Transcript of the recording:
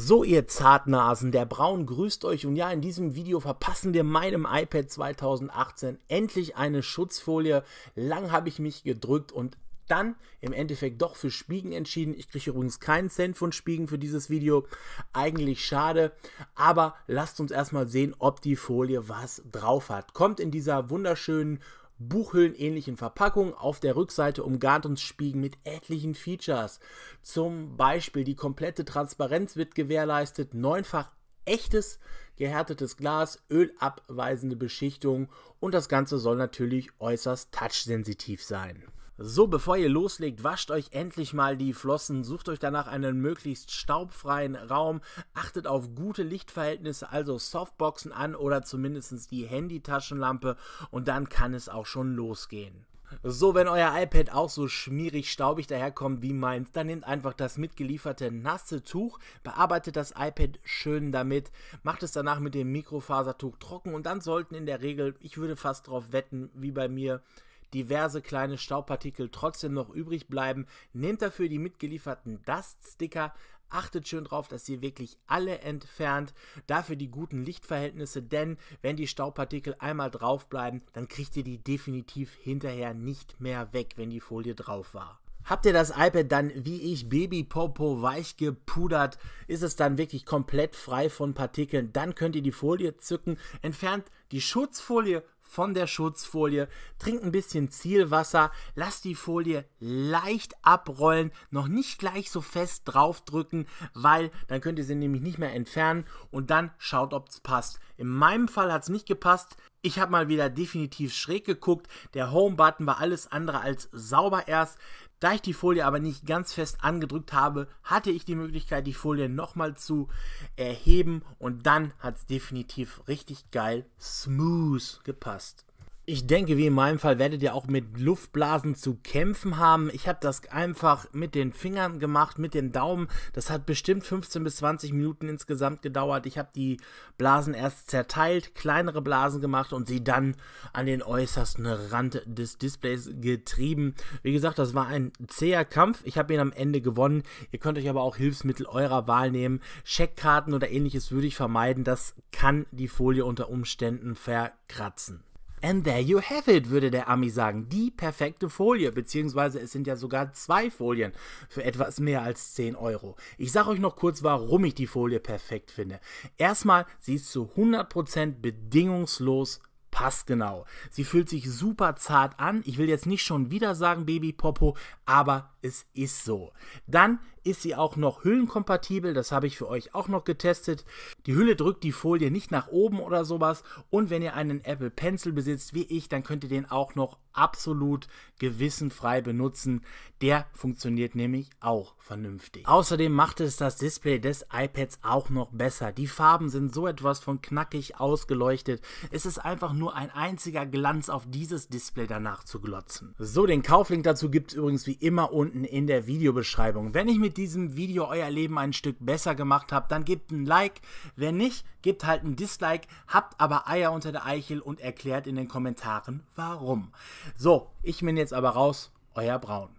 So ihr Zartnasen, der Braun grüßt euch und ja, in diesem Video verpassen wir meinem iPad 2018 endlich eine Schutzfolie. Lang habe ich mich gedrückt und dann im Endeffekt doch für Spiegen entschieden. Ich kriege übrigens keinen Cent von Spiegen für dieses Video. Eigentlich schade, aber lasst uns erstmal sehen, ob die Folie was drauf hat. Kommt in dieser wunderschönen buchhüllenähnlichen Verpackung auf der Rückseite umgarnt uns Spiegel mit etlichen Features. Zum Beispiel die komplette Transparenz wird gewährleistet, neunfach echtes gehärtetes Glas, ölabweisende Beschichtung und das Ganze soll natürlich äußerst touchsensitiv sein. So, bevor ihr loslegt, wascht euch endlich mal die Flossen, sucht euch danach einen möglichst staubfreien Raum, achtet auf gute Lichtverhältnisse, also Softboxen an oder zumindest die Handytaschenlampe und dann kann es auch schon losgehen. So, wenn euer iPad auch so schmierig staubig daherkommt wie meins, dann nehmt einfach das mitgelieferte nasse Tuch, bearbeitet das iPad schön damit, macht es danach mit dem Mikrofasertuch trocken und dann sollten in der Regel, ich würde fast darauf wetten, wie bei mir, diverse kleine Staubpartikel trotzdem noch übrig bleiben. Nehmt dafür die mitgelieferten Dust-Sticker, Achtet schön drauf, dass ihr wirklich alle entfernt. Dafür die guten Lichtverhältnisse, denn wenn die Staubpartikel einmal drauf bleiben, dann kriegt ihr die definitiv hinterher nicht mehr weg, wenn die Folie drauf war. Habt ihr das iPad dann wie ich Baby Popo weich gepudert, ist es dann wirklich komplett frei von Partikeln, dann könnt ihr die Folie zücken, entfernt die Schutzfolie von der Schutzfolie, trink ein bisschen Zielwasser, lass die Folie leicht abrollen, noch nicht gleich so fest draufdrücken, weil dann könnt ihr sie nämlich nicht mehr entfernen und dann schaut, ob es passt. In meinem Fall hat es nicht gepasst. Ich habe mal wieder definitiv schräg geguckt. Der Home-Button war alles andere als sauber erst. Da ich die Folie aber nicht ganz fest angedrückt habe, hatte ich die Möglichkeit, die Folie nochmal zu erheben und dann hat es definitiv richtig geil smooth gepasst ich denke, wie in meinem Fall werdet ihr auch mit Luftblasen zu kämpfen haben. Ich habe das einfach mit den Fingern gemacht, mit dem Daumen. Das hat bestimmt 15 bis 20 Minuten insgesamt gedauert. Ich habe die Blasen erst zerteilt, kleinere Blasen gemacht und sie dann an den äußersten Rand des Displays getrieben. Wie gesagt, das war ein zäher Kampf. Ich habe ihn am Ende gewonnen. Ihr könnt euch aber auch Hilfsmittel eurer Wahl nehmen. Scheckkarten oder ähnliches würde ich vermeiden. Das kann die Folie unter Umständen verkratzen. And there you have it, würde der Ami sagen. Die perfekte Folie, beziehungsweise es sind ja sogar zwei Folien für etwas mehr als 10 Euro. Ich sage euch noch kurz, warum ich die Folie perfekt finde. Erstmal, sie ist zu 100% bedingungslos passgenau. Sie fühlt sich super zart an. Ich will jetzt nicht schon wieder sagen Baby Popo, aber es ist so. Dann ist sie auch noch hüllenkompatibel, das habe ich für euch auch noch getestet. Die Hülle drückt die Folie nicht nach oben oder sowas und wenn ihr einen Apple Pencil besitzt wie ich, dann könnt ihr den auch noch absolut gewissenfrei benutzen. Der funktioniert nämlich auch vernünftig. Außerdem macht es das Display des iPads auch noch besser. Die Farben sind so etwas von knackig ausgeleuchtet. Es ist einfach nur ein einziger Glanz auf dieses Display danach zu glotzen. So, den Kauflink dazu gibt es übrigens wie immer unten unten in der Videobeschreibung. Wenn ich mit diesem Video euer Leben ein Stück besser gemacht habe, dann gebt ein Like. Wenn nicht, gebt halt ein Dislike, habt aber Eier unter der Eichel und erklärt in den Kommentaren warum. So, ich bin jetzt aber raus, euer Braun.